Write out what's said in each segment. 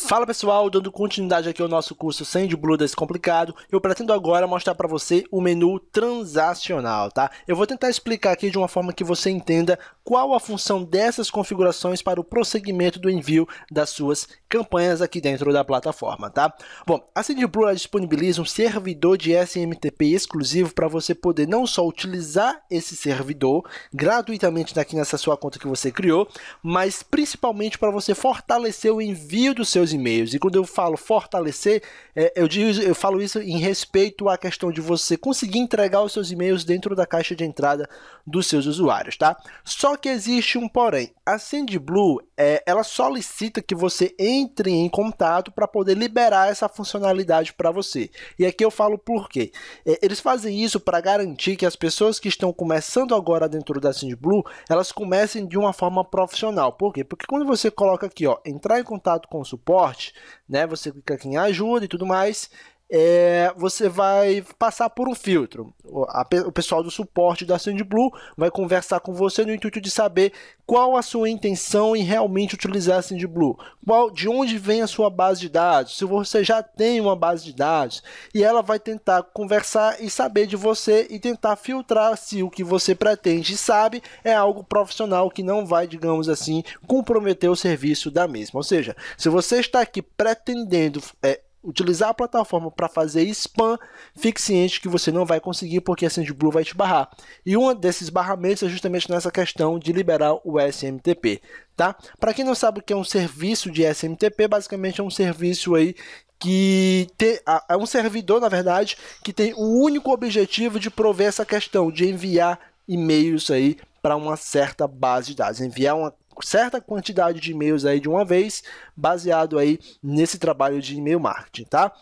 Fala pessoal, dando continuidade aqui ao nosso curso Sem Blue Descomplicado, eu pretendo agora mostrar para você o menu transacional, tá? Eu vou tentar explicar aqui de uma forma que você entenda qual a função dessas configurações para o prosseguimento do envio das suas campanhas aqui dentro da plataforma, tá? Bom, a Sendblue disponibiliza um servidor de SMTP exclusivo para você poder não só utilizar esse servidor gratuitamente aqui nessa sua conta que você criou, mas principalmente para você fortalecer o envio dos seus meus e-mails. E quando eu falo fortalecer, é, eu, digo, eu falo isso em respeito à questão de você conseguir entregar os seus e-mails dentro da caixa de entrada dos seus usuários, tá? Só que existe um porém. A SendBlue, é, ela solicita que você entre em contato para poder liberar essa funcionalidade para você. E aqui eu falo por quê. É, eles fazem isso para garantir que as pessoas que estão começando agora dentro da SendBlue, elas comecem de uma forma profissional. Por quê? Porque quando você coloca aqui, ó, entrar em contato com o suporte, suporte, né? Você clica aqui em ajuda e tudo mais é, você vai passar por um filtro. O, a, o pessoal do suporte da SandBlue vai conversar com você no intuito de saber qual a sua intenção em realmente utilizar a SandBlue, qual, de onde vem a sua base de dados, se você já tem uma base de dados, e ela vai tentar conversar e saber de você e tentar filtrar se o que você pretende e sabe é algo profissional que não vai, digamos assim, comprometer o serviço da mesma. Ou seja, se você está aqui pretendendo é, utilizar a plataforma para fazer spam, fique ciente que você não vai conseguir porque a SendBlue vai te barrar. E um desses barramentos é justamente nessa questão de liberar o SMTP, tá? Para quem não sabe o que é um serviço de SMTP, basicamente é um serviço aí que tem, é um servidor, na verdade, que tem o único objetivo de prover essa questão de enviar e-mails aí para uma certa base de dados, enviar uma certa quantidade de e-mails aí de uma vez, baseado aí nesse trabalho de e-mail marketing, tá?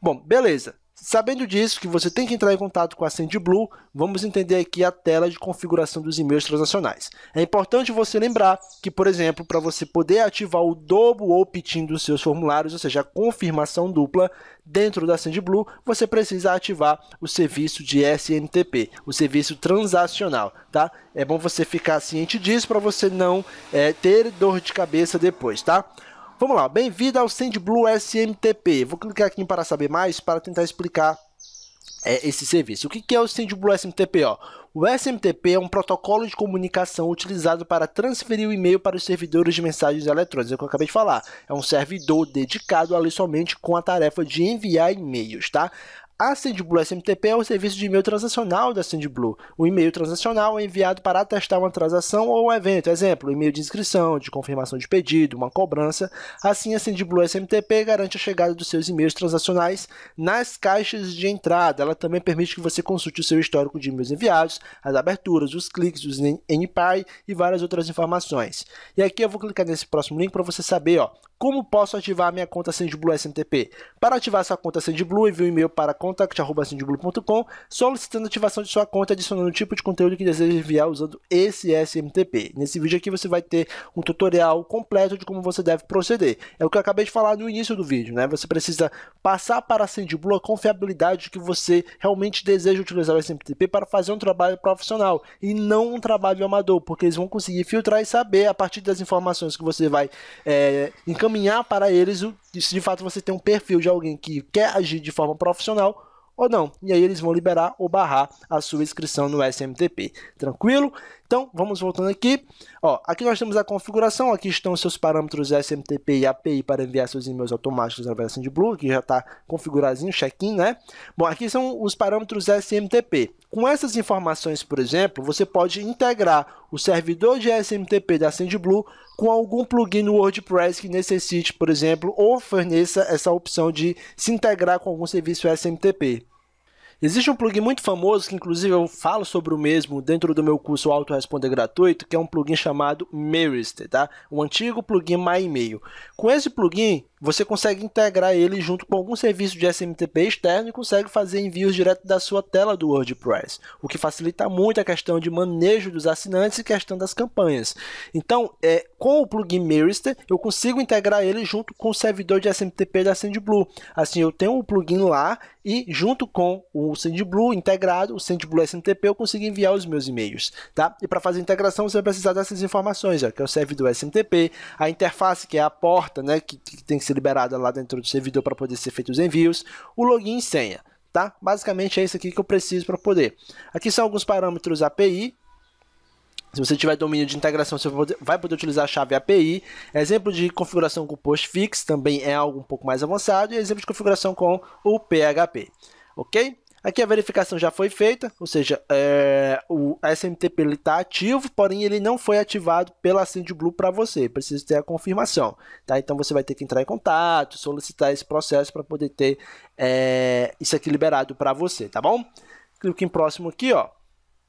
Bom, beleza. Sabendo disso, que você tem que entrar em contato com a SendBlue, vamos entender aqui a tela de configuração dos e-mails transacionais. É importante você lembrar que, por exemplo, para você poder ativar o double opt-in dos seus formulários, ou seja, a confirmação dupla dentro da SendBlue, você precisa ativar o serviço de SNTP, o serviço transacional, tá? É bom você ficar ciente disso para você não é, ter dor de cabeça depois, tá? Vamos lá, bem-vindo ao SendBlue SMTP. Vou clicar aqui para saber mais para tentar explicar é, esse serviço. O que, é o SendBlue SMTP? Ó? O SMTP é um protocolo de comunicação utilizado para transferir o e-mail para os servidores de mensagens eletrônicas, é o que eu acabei de falar. É um servidor dedicado ali somente com a tarefa de enviar e-mails, tá? A SendBlue SMTP é o serviço de e-mail transacional da SendBlue. O e-mail transacional é enviado para atestar uma transação ou um evento, exemplo, e-mail de inscrição, de confirmação de pedido, uma cobrança. Assim, a SendBlue SMTP garante a chegada dos seus e-mails transacionais nas caixas de entrada. Ela também permite que você consulte o seu histórico de e-mails enviados, as aberturas, os cliques, os NPI e várias outras informações. E aqui eu vou clicar nesse próximo link para você saber ó, como posso ativar minha conta Sandblue SMTP? Para ativar sua conta Sandblue, envie um e-mail para contact.sandblue.com solicitando ativação de sua conta adicionando o tipo de conteúdo que deseja enviar usando esse SMTP. Nesse vídeo aqui você vai ter um tutorial completo de como você deve proceder. É o que eu acabei de falar no início do vídeo, né? Você precisa passar para a Sandblue a confiabilidade que você realmente deseja utilizar o SMTP para fazer um trabalho profissional e não um trabalho amador, porque eles vão conseguir filtrar e saber a partir das informações que você vai é, eh, encaminhar encaminhar para eles o, se de fato você tem um perfil de alguém que quer agir de forma profissional ou não. E aí eles vão liberar ou barrar a sua inscrição no SMTP. Tranquilo? Então, vamos voltando aqui. Ó, aqui nós temos a configuração, aqui estão os seus parâmetros SMTP e API para enviar seus e-mails automáticos na versão de blue que já está configuradinho, check-in, né? Bom, aqui são os parâmetros SMTP. Com essas informações, por exemplo, você pode integrar o servidor de SMTP da SendBlue com algum plugin no WordPress que necessite, por exemplo, ou forneça essa opção de se integrar com algum serviço SMTP. Existe um plugin muito famoso que, inclusive, eu falo sobre o mesmo dentro do meu curso Autoresponder Gratuito, que é um plugin chamado Mailist, tá? Um antigo plugin MyEmail. Com esse plugin, você consegue integrar ele junto com algum serviço de SMTP externo e consegue fazer envios direto da sua tela do WordPress, o que facilita muito a questão de manejo dos assinantes e questão das campanhas. Então, é, com o plugin Mirister, eu consigo integrar ele junto com o servidor de SMTP da SendBlue. Assim, eu tenho o um plugin lá e junto com o SendBlue integrado, o SendBlue SMTP, eu consigo enviar os meus e-mails, tá? E para fazer a integração, você vai precisar dessas informações, ó, que é o servidor SMTP, a interface, que é a porta, né, que, que tem que ser ser liberada lá dentro do servidor para poder ser feito os envios, o login e senha, tá? Basicamente é isso aqui que eu preciso para poder. Aqui são alguns parâmetros API, se você tiver domínio de integração, você vai poder utilizar a chave API. Exemplo de configuração com postfix também é algo um pouco mais avançado. E exemplo de configuração com o PHP. Ok? Aqui a verificação já foi feita, ou seja, é, o SMTP está ativo, porém ele não foi ativado pela SendBlue para você. Precisa ter a confirmação, tá? Então você vai ter que entrar em contato, solicitar esse processo para poder ter é, isso aqui liberado para você, tá bom? Clique em próximo aqui, ó.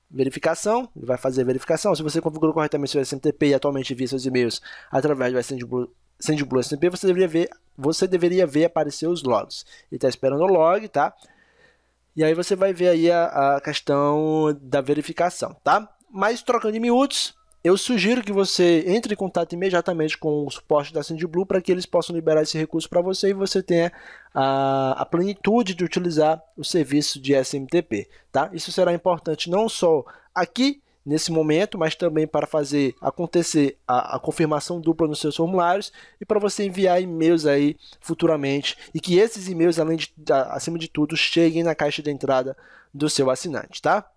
Verificação, ele vai fazer a verificação. Se você configurou corretamente seu SMTP e atualmente envia seus e-mails através do SendBlue, SMTP, você deveria ver, você deveria ver aparecer os logs. Ele está esperando o log, tá? E aí você vai ver aí a, a questão da verificação, tá? Mas trocando de miúdos, eu sugiro que você entre em contato imediatamente com o suporte da Cindy Blue para que eles possam liberar esse recurso para você e você tenha a, a, plenitude de utilizar o serviço de SMTP, tá? Isso será importante não só aqui nesse momento, mas também para fazer acontecer a, a confirmação dupla nos seus formulários e para você enviar e-mails aí futuramente e que esses e-mails, além de, acima de tudo, cheguem na caixa de entrada do seu assinante, tá?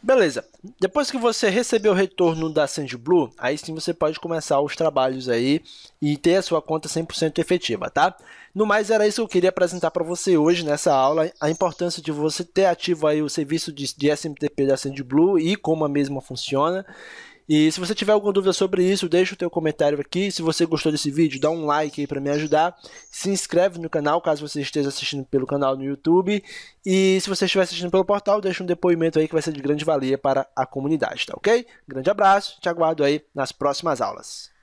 Beleza, depois que você receber o retorno da SendBlue, aí sim você pode começar os trabalhos aí e ter a sua conta 100% efetiva, tá? No mais, era isso que eu queria apresentar para você hoje nessa aula, a importância de você ter ativo aí o serviço de, de SMTP da SendBlue e como a mesma funciona. E se você tiver alguma dúvida sobre isso, deixa o teu comentário aqui. Se você gostou desse vídeo, dá um like aí para me ajudar. Se inscreve no canal, caso você esteja assistindo pelo canal no YouTube. E se você estiver assistindo pelo portal, deixa um depoimento aí que vai ser de grande valia para a comunidade, tá ok? Grande abraço, te aguardo aí nas próximas aulas.